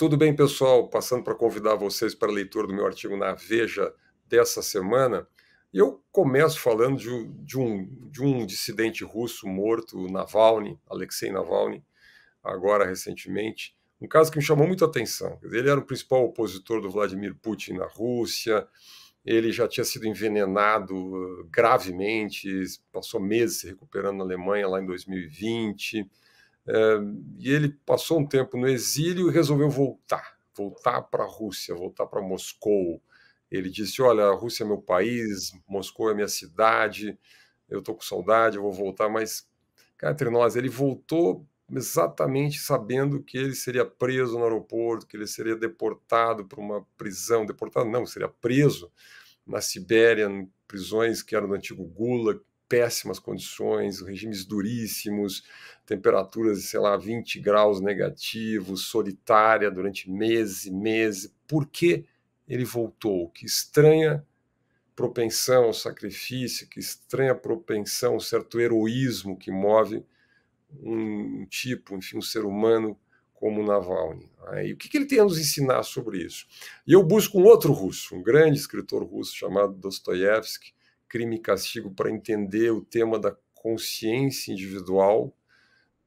Tudo bem, pessoal? Passando para convidar vocês para a leitura do meu artigo na Veja dessa semana. Eu começo falando de, de, um, de um dissidente russo morto, Navalny, Alexei Navalny, agora recentemente. Um caso que me chamou muito atenção. Ele era o principal opositor do Vladimir Putin na Rússia, ele já tinha sido envenenado eh, gravemente, passou meses se recuperando na Alemanha lá em 2020 e ele passou um tempo no exílio e resolveu voltar, voltar para a Rússia, voltar para Moscou. Ele disse: Olha, a Rússia é meu país, Moscou é minha cidade, eu estou com saudade, eu vou voltar, mas cá entre nós, ele voltou exatamente sabendo que ele seria preso no aeroporto, que ele seria deportado para uma prisão deportado não, seria preso na Sibéria, em prisões que eram do antigo Gulag péssimas condições, regimes duríssimos, temperaturas, sei lá, 20 graus negativos, solitária durante meses e meses. Por que ele voltou? Que estranha propensão ao sacrifício, que estranha propensão, um certo heroísmo que move um tipo, enfim, um ser humano como Navalny. E o que, ele tem a nos ensinar sobre isso? E eu busco um outro russo, um grande escritor russo chamado Dostoiévski, crime e castigo para entender o tema da consciência individual,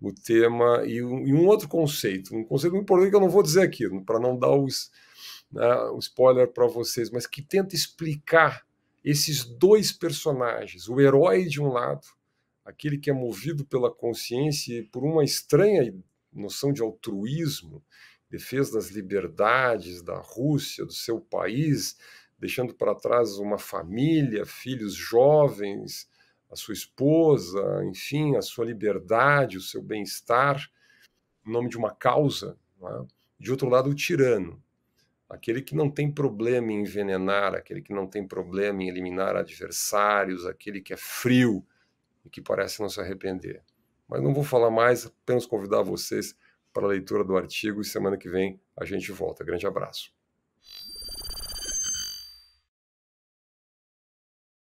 o tema e um, e um outro conceito, um conceito muito importante que eu não vou dizer aqui, para não dar os, né, spoiler para vocês, mas que tenta explicar esses dois personagens, o herói de um lado, aquele que é movido pela consciência e por uma estranha noção de altruísmo, defesa das liberdades da Rússia, do seu país, deixando para trás uma família, filhos jovens, a sua esposa, enfim, a sua liberdade, o seu bem-estar, em nome de uma causa. É? De outro lado, o tirano, aquele que não tem problema em envenenar, aquele que não tem problema em eliminar adversários, aquele que é frio e que parece não se arrepender. Mas não vou falar mais, apenas convidar vocês para a leitura do artigo e semana que vem a gente volta. Grande abraço.